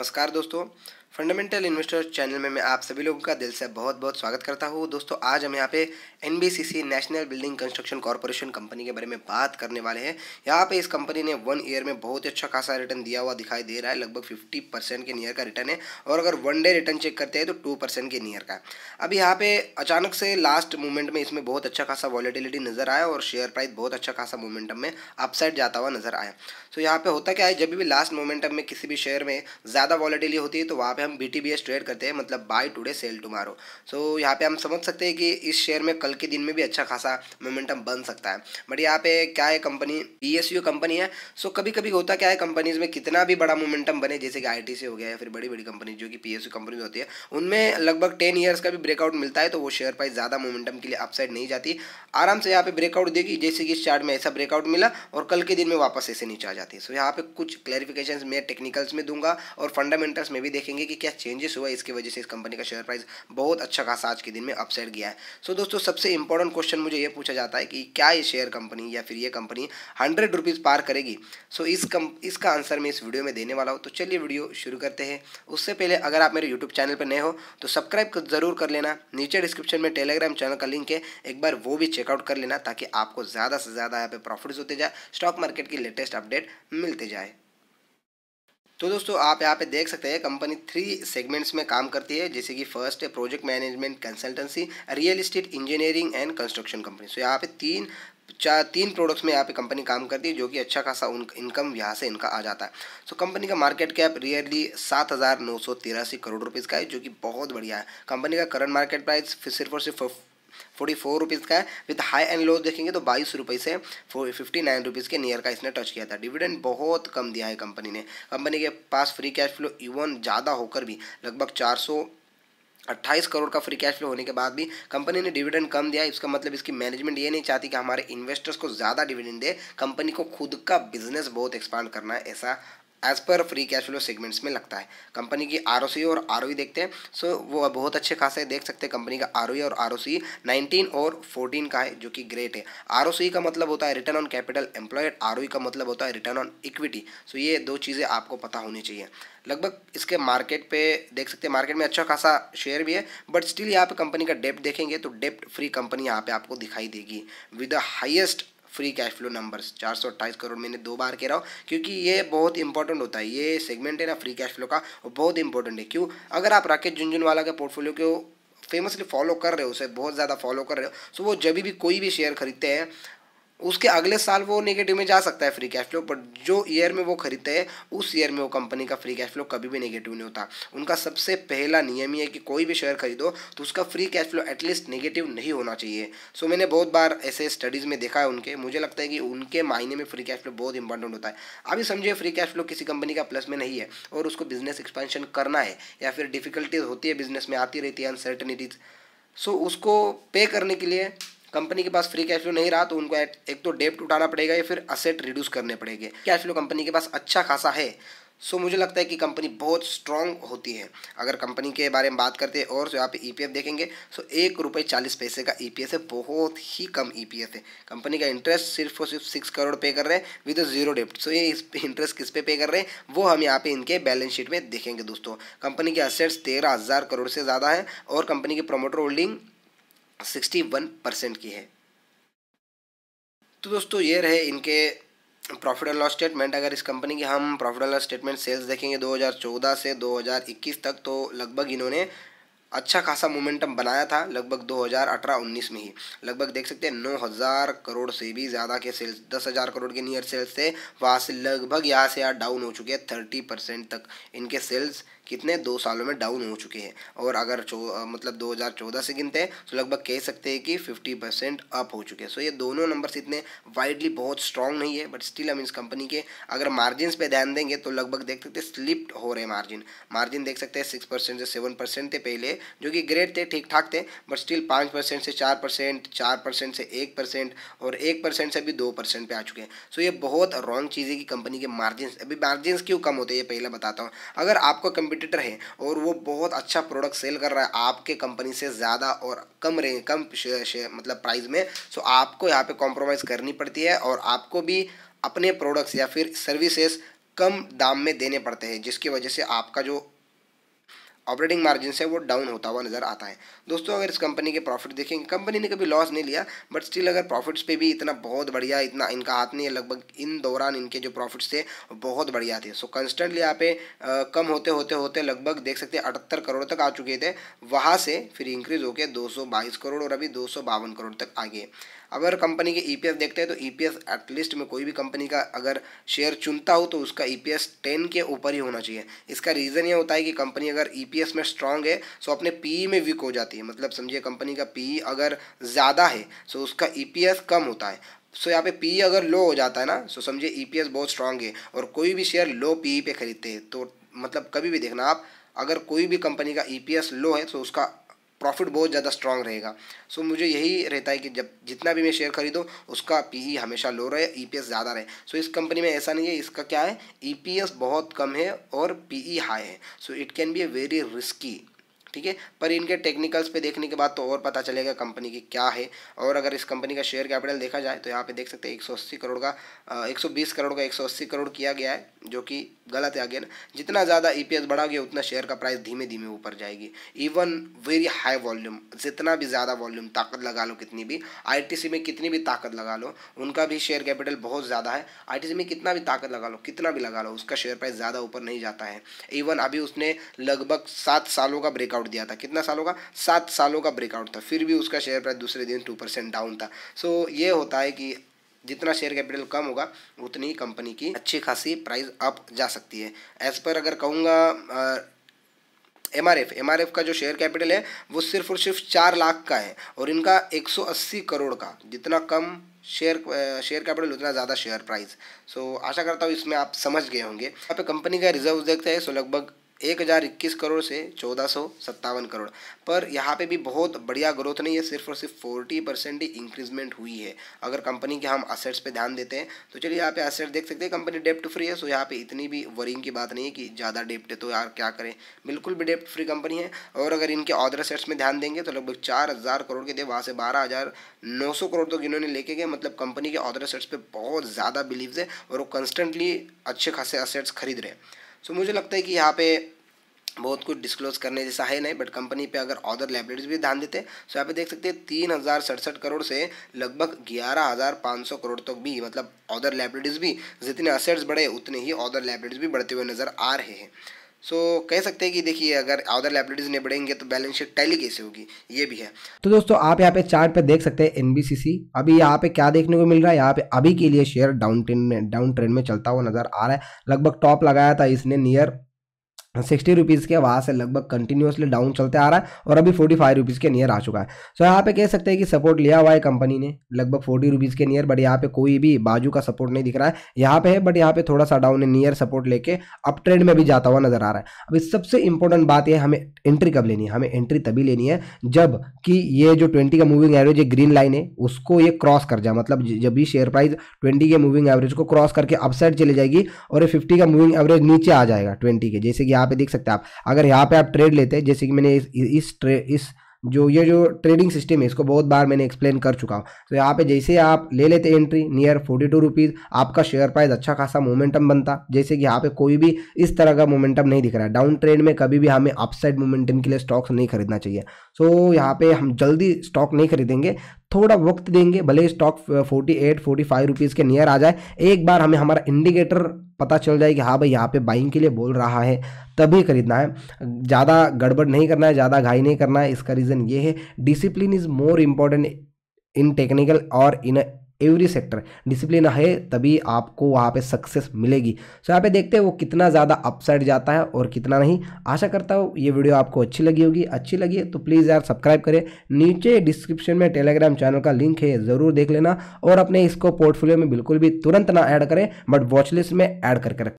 नमस्कार दोस्तों fundamental investor channel में मैं आप सभी लोगों का दिल से बहुत बहुत स्वागत करता हूँ दोस्तों आज हम यहाँ पे N national building construction corporation company के बारे में बात करने वाले हैं यहाँ पे इस कंपनी ने वन ईयर में बहुत ही अच्छा खासा रिटर्न दिया हुआ दिखाई दे रहा है लगभग फिफ्टी परसेंट के नियर का रिटर्न है और अगर वन डे रिटर्न चेक करते हैं तो टू परसेंट के नियर का अब यहाँ पे अचानक से लास्ट मूवमेंट में इसमें बहुत अच्छा खासा वॉलीडिलिटी नजर आया और शेयर प्राइस बहुत अच्छा खासा मोमेंटम में अपसाइड जाता हुआ नजर आया तो यहाँ पे होता क्या है जब भी लास्ट मोमेंटम में किसी भी शेयर में ज़्यादा वॉलीडिलिटी होती है तो वहाँ पे हम बी ट्रेड करते हैं मतलब buy today sell tomorrow so so, यहाँ पे हम समझ सकते हैं कि इस शेयर में कल के दिन में भी अच्छा खासा मोमेंटम बन सकता है बट यहाँ पे क्या है कंपनी बी कंपनी है सो so, कभी कभी होता क्या है कंपनीज में कितना भी बड़ा मोमेंटम बने जैसे कि आई हो गया या फिर बड़ी बड़ी कंपनी जो कि पी कंपनी होती है उनमें लगभग टेन ईयर्स का भी ब्रेकआउट मिलता है तो वो शेयर प्राइस ज़्यादा मोमेंटम के लिए अपसाइड नहीं जाती आराम से यहाँ पे ब्रेकआउट देगी जैसे कि इस चार्ट में ऐसा ब्रेकआउट मिला और कल के दिन में वापस ऐसे नीचे आ जाती है सो यहाँ पे कुछ क्लैरिफिकेशन मैं टेक्निकल्स में दूंगा और फंडामेंटल्स में भी देखेंगे कंपनी के क्या चेंजेस हुआ इसकी वजह से इस कंपनी का शेयर प्राइस बहुत अच्छा खासा आज के दिन में अपसाइड गया है सो so, दोस्तों सबसे इंपॉर्टेंट क्वेश्चन मुझे ये पूछा जाता है कि क्या ये शेयर कंपनी या फिर ये कंपनी हंड्रेड रुपीज़ पार करेगी सो so, इस कम इसका आंसर मैं इस वीडियो में देने वाला हूँ तो चलिए वीडियो शुरू करते हैं उससे पहले अगर आप मेरे यूट्यूब चैनल पर नए हो तो सब्सक्राइब ज़रूर कर लेना नीचे डिस्क्रिप्शन में टेलीग्राम चैनल का लिंक है एक बार वो भी चेकआउट कर लेना ताकि आपको ज़्यादा से ज़्यादा यहाँ पर प्रॉफिट्स होते जाए स्टॉक मार्केट की लेटेस्ट अपडेट मिलते जाए तो दोस्तों आप यहाँ पे देख सकते हैं कंपनी थ्री सेगमेंट्स में काम करती है जैसे कि फर्स्ट है project management consultancy real estate engineering and construction company so यहाँ पे तीन चार तीन प्रोडक्ट्स में यहाँ पे कंपनी काम करती है जो कि अच्छा खासा उन इनकम यहाँ से इनका आ जाता है सो so, कंपनी का मार्केट कैप रियरली सात हज़ार नौ सौ तिरासी करोड़ रुपीज़ का है जो कि बहुत बढ़िया है कंपनी का करंट मार्केट प्राइस सिर्फ और सिर्फ फोर्टी फोर रुपीज़ का है विद हाई एंड लो देखेंगे तो बाईस रुपये से फिफ्टी नाइन रुपीज़ के नियर का इसने टच किया था डिविडेंड बहुत कम दिया है कंपनी ने कंपनी के पास फ्री कैश फ्लो इवन ज़्यादा होकर भी लगभग चार सौ अट्ठाईस करोड़ का फ्री कैश फ्लो होने के बाद भी कंपनी ने डिविडेंड कम दिया इसका मतलब इसकी मैनेजमेंट ये नहीं चाहती कि हमारे इन्वेस्टर्स को ज़्यादा डिविडेंड दे कंपनी को खुद का बिजनेस बहुत एक्सपांड करना है ऐसा as per free cash flow segments में लगता है कंपनी की आर और आर e देखते हैं सो वो बहुत अच्छे खासे देख सकते हैं कंपनी का आर e और आर ओ और 14 का है जो कि ग्रेट है आर का मतलब होता है return on capital employed R का मतलब होता है रिटर्न ऑन इक्विटी सो ये दो चीज़ें आपको पता होनी चाहिए लगभग इसके मार्केट पे देख सकते हैं मार्केट में अच्छा खासा शेयर भी है बट स्टिल यहाँ पे कंपनी का डेप्ट देखेंगे तो डेप्ट फ्री कंपनी यहाँ पे आपको दिखाई देगी with the highest free cash flow numbers चार सौ अट्ठाईस करोड़ मैंने दो बार कह रहा हूँ क्योंकि ये बहुत इंपॉर्टेंट होता है ये सेगमेंट है ना फ्री कैश फ्लो का और बहुत इंपॉर्टेंट है क्यों अगर आप राकेश झुंझुनवाला के पोर्टफोलियो को फेमसली फॉलो कर रहे हो उसे बहुत ज़्यादा फॉलो कर रहे हो सो तो वो जब भी कोई भी शेयर खरीदते हैं उसके अगले साल वो नेगेटिव में जा सकता है फ्री कैश फ्लो बट जो ईयर में वो खरीदते हैं उस ईयर में वो कंपनी का फ्री कैश फ्लो कभी भी नेगेटिव नहीं होता उनका सबसे पहला नियम ये है कि कोई भी शेयर खरीदो तो उसका free cash flow at least negative नहीं होना चाहिए सो so, मैंने बहुत बार ऐसे स्टडीज़ में देखा है उनके मुझे लगता है कि उनके मायने में फ्री कैश फ्लो बहुत इंपॉर्टेंट होता है अभी समझिए फ्री कैश फ्लो किसी कंपनी का प्लस में नहीं है और उसको बिजनेस एक्सपेंशन करना है या फिर डिफिकल्टीज होती है बिजनेस में आती रहती है अनसर्टनिटीज़ सो so, उसको पे करने के लिए कंपनी के पास फ्री कैश फ्लो नहीं रहा तो उनको एक तो डेप्ट उठाना पड़ेगा या फिर असेट रिड्यूस करने पड़ेंगे कैश फ्लो कंपनी के पास अच्छा खासा है सो so, मुझे लगता है कि कंपनी बहुत स्ट्रांग होती है अगर कंपनी के बारे में बात करते हैं और यहाँ पे ई देखेंगे सो एक रुपये चालीस पैसे का ई e है बहुत ही कम ई e है कंपनी का इंटरेस्ट सिर्फ और सिर्फ सिक्स करोड़ पे कर रहे हैं विद जीरो डेप्ट सो ये इस इंटरेस्ट किस पे पे कर रहे हैं वो हम यहाँ पे इनके बैलेंस शीट में देखेंगे दोस्तों कंपनी के असेट्स तेरह करोड़ से ज़्यादा है और कंपनी की promoter holding sixty one percent की है तो दोस्तों ये रहे इनके प्रॉफिट एंड लॉस स्टेटमेंट अगर इस कंपनी के हम profit and loss statement sales देखेंगे 2014 से 2021 तक तो लगभग इन्होंने अच्छा खासा मोमेंटम बनाया था लगभग 2018-19 में ही लगभग देख सकते हैं नौ हज़ार करोड़ से भी ज़्यादा के सेल्स दस हज़ार करोड़ के नियर सेल्स थे वहाँ से लगभग यहाँ से यहाँ डाउन हो चुके हैं थर्टी परसेंट तक इनके सेल्स कितने दो सालों में डाउन हो चुके हैं और अगर मतलब 2014 से गिनते हैं तो लगभग कह सकते हैं कि 50 परसेंट अप हो चुके हैं सो ये दोनों नंबर्स इतने वाइडली बहुत स्ट्रॉन्ग नहीं है बट स्टिल हम इस कंपनी के अगर मार्जिन पे ध्यान देंगे तो लगभग देख सकते हैं स्लिप्ड हो रहे मार्जिन मार्जिन देख सकते हैं सिक्स परसेंट से सेवन परसेंट थे पहले जो कि ग्रेट थे ठीक ठाक थे बट स्टिल पाँच परसेंट से चार परसेंट चार परसेंट से एक परसेंट और एक परसेंट से भी दो परसेंट पर आ चुके हैं सो ये बहुत रॉन्ग चीज़ है कि कंपनी के मार्जिन अभी मार्जिन क्यों कम होते हैं ये पहले बताता हूँ अगर आपको कंपनी कॉम्पिटिटर है और वो बहुत अच्छा प्रोडक्ट सेल कर रहा है आपके कंपनी से ज़्यादा और कम रेंज कम शे, शे, मतलब प्राइस में सो आपको यहाँ पे कॉम्प्रोमाइज़ करनी पड़ती है और आपको भी अपने प्रोडक्ट्स या फिर सर्विसेज कम दाम में देने पड़ते हैं जिसकी वजह से आपका जो ऑपरेटिंग मार्जिन से वो डाउन होता हुआ नज़र आता है दोस्तों अगर इस कंपनी के प्रॉफिट देखेंगे कंपनी ने कभी लॉस नहीं लिया बट स्टिल अगर प्रॉफिट्स पे भी इतना बहुत बढ़िया इतना इनका हाथ नहीं है लगभग इन दौरान इनके जो प्रॉफिट्स थे बहुत बढ़िया थे सो कंस्टेंटली यहाँ पे कम होते होते होते लगभग देख सकते हैं अठहत्तर करोड़ तक आ चुके थे वहाँ से फिर इंक्रीज होकर दो करोड़ और अभी दो करोड़ तक आ गए अगर कंपनी के ई e देखते हैं तो ई e एटलीस्ट में कोई भी कंपनी का अगर शेयर चुनता हो तो उसका ई e पी के ऊपर ही होना चाहिए इसका रीज़न ये होता है कि कंपनी अगर ई में स्ट्रांग है सो तो अपने पी में वीक हो जाती है मतलब समझिए कंपनी का पी अगर ज़्यादा है सो तो उसका ई कम होता है सो so, यहाँ पे पी अगर लो हो जाता है ना सो तो समझिए ई बहुत स्ट्रांग है और कोई भी शेयर लो पी पे खरीदते हैं तो मतलब कभी भी देखना आप अगर कोई भी कंपनी का ई लो है तो उसका प्रॉफिट बहुत ज़्यादा स्ट्रांग रहेगा सो so, मुझे यही रहता है कि जब जितना भी मैं शेयर खरीदूँ उसका पीई e हमेशा लो रहे ईपीएस e ज़्यादा रहे सो so, इस कंपनी में ऐसा नहीं है इसका क्या है ईपीएस e बहुत कम है और पीई हाई है so it can be a very risky ठीक है पर इनके टेक्निकल्स पे देखने के बाद तो और पता चलेगा कंपनी की क्या है और अगर इस कंपनी का शेयर कैपिटल देखा जाए तो यहाँ पे देख सकते हैं 180 करोड़ का 120 करोड़ का 180 करोड़ किया गया है जो कि गलत है आगे ना जितना ज़्यादा ई e बढ़ा गया उतना शेयर का प्राइस धीमे धीमे ऊपर जाएगी इवन वेरी हाई वॉल्यूम जितना भी ज़्यादा वॉल्यूम ताकत लगा लो कितनी भी आई में कितनी भी ताकत लगा लो उनका भी शेयर कैपिटल बहुत ज़्यादा है आई में कितना भी ताकत लगा लो कितना भी लगा लो उसका शेयर प्राइस ज़्यादा ऊपर नहीं जाता है इवन अभी उसने लगभग सात सालों का ब्रेकआउट ब्रेकआउट दिया था कितना सालों का सात सालों का ब्रेकआउट था फिर भी उसका शेयर प्राइस दूसरे दिन टू परसेंट डाउन था सो so, ये होता है कि जितना शेयर कैपिटल कम होगा उतनी कंपनी की अच्छी खासी प्राइस अप जा सकती है एज पर अगर कहूँगा M R F M R F का जो शेयर कैपिटल है वो सिर्फ और सिर्फ चार लाख का है और इनका एक सौ अस्सी करोड़ का जितना कम शेयर शेयर कैपिटल उतना ज़्यादा शेयर प्राइस सो आशा करता हूँ इसमें आप समझ गए होंगे यहाँ पे कंपनी का रिजर्व देखते हैं सो लगभग एक हज़ार इक्कीस करोड़ से चौदह सौ सत्तावन करोड़ पर यहाँ पे भी बहुत बढ़िया ग्रोथ नहीं है सिर्फ और सिर्फ फोर्टी परसेंट ही इंक्रीजमेंट हुई है अगर कंपनी के हम असेट्स पे ध्यान देते हैं तो चलिए यहाँ पे असेट्स देख सकते हैं कंपनी डेप्ट फ्री है सो यहाँ पे इतनी भी वरिंग की बात नहीं है कि ज़्यादा डेप्ट है तो यार क्या करें बिल्कुल भी डेप्ट फ्री कंपनी है और अगर इनके ऑर्डर असेट्स में ध्यान देंगे तो लगभग चार हज़ार करोड़ के थे वहाँ से बारह हज़ार नौ सौ करोड़ तक तो इन्होंने लेके गए मतलब कंपनी के ऑर्डर असेट्स पर बहुत ज़्यादा बिलीव है और वो कंस्टेंटली अच्छे खासे असेट्स खरीद रहे हैं सो मुझे लगता है कि यहाँ पे बहुत कुछ डिस्क्लोज करने जैसा है नहीं बट कंपनी पे अगर अदर लाइब्रेरीज भी ध्यान देते तो यहाँ पे देख सकते हैं तीन हज़ार सड़सठ करोड़ से लगभग ग्यारह हज़ार पाँच सौ करोड़ तक तो भी मतलब अदर लाइब्रेरीज भी जितने असेट्स बढ़े उतने ही अदर लाइब्रेरीज भी बढ़ते हुए नज़र आ रहे हैं सो so, कह सकते हैं कि देखिए अगर अदर लाइब्रेटीज नहीं बढ़ेंगे तो बैलेंस शीट टैली कैसे होगी ये भी है तो दोस्तों आप यहाँ पे चार्ट पे देख सकते हैं एनबीसीसी अभी यहाँ पे क्या देखने को मिल रहा है यहाँ पे अभी के लिए शेयर डाउन ट्रेंड में डाउन ट्रेंड में चलता हुआ नजर आ रहा है लगभग टॉप लगाया था इसने नियर सिक्सटी रुपीज़ के वहाँ से लगभग कंटिन्यूसली डाउन चलते आ रहा है और अभी फोर्टी फाइव रुपीज़ के नियर आ चुका है सो so, यहाँ पे कह सकते हैं कि सपोर्ट लिया हुआ है कंपनी ने लगभग फोर्टी रुपीज़ के नियर बट यहाँ पे कोई भी बाजू का सपोर्ट नहीं दिख रहा है यहाँ पे है बट यहाँ पे थोड़ा सा डाउन है नियर सपोर्ट लेके अप ट्रेंड में भी जाता हुआ नजर आ रहा है अभी सबसे इंपॉर्टेंट बात यह हमें एंट्री कब लेनी है हमें एंट्री तभी लेनी है जब कि ये जो ट्वेंटी का मूविंग एवरेज है ग्रीन लाइन है उसको ये क्रॉस कर जाए मतलब जब भी शेयर प्राइस ट्वेंटी के मूविंग एवरेज को क्रॉस करके अपसाइड चली जाएगी और ये फिफ्टी का मूविंग एवरेज नीचे आ जाएगा ट्वेंटी के जैसे कि आप यहाँ पे देख सकते हैं आप अगर यहाँ पे आप ट्रेड लेते हैं जैसे कि मैंने इस इस इस जो ये जो ट्रेडिंग सिस्टम है इसको बहुत बार मैंने एक्सप्लेन कर चुका हूँ तो यहाँ पे जैसे आप ले लेते entry near forty two rupees आपका शेयर प्राइस अच्छा खासा मोमेंटम बनता जैसे कि यहाँ पे कोई भी इस तरह का मोमेंटम नहीं दिख रहा है डाउन ट्रेंड में कभी भी हमें अपसाइड मोमेंटम के लिए स्टॉक्स नहीं खरीदना चाहिए सो so, यहाँ पर हम जल्दी स्टॉक नहीं खरीदेंगे थोड़ा वक्त देंगे भले स्टॉक 48 45 रुपीस के नियर आ जाए एक बार हमें हमारा इंडिकेटर पता चल जाए कि हाँ भाई यहाँ पे बाइंग के लिए बोल रहा है तभी खरीदना है ज़्यादा गड़बड़ नहीं करना है ज़्यादा घाई नहीं करना है इसका रीज़न ये है discipline is more important in technical और इन एवरी सेक्टर डिसिप्लिन है तभी आपको वहाँ पे सक्सेस मिलेगी सो यहाँ पे देखते हैं वो कितना ज़्यादा अपसाइड जाता है और कितना नहीं आशा करता हूँ ये वीडियो आपको अच्छी लगी होगी अच्छी लगी है तो प्लीज़ यार सब्सक्राइब करें नीचे डिस्क्रिप्शन में टेलीग्राम चैनल का लिंक है ज़रूर देख लेना और अपने इसको पोर्टफोलियो में बिल्कुल भी तुरंत ना ऐड करें बट वॉचलिस्ट में ऐड करके रखें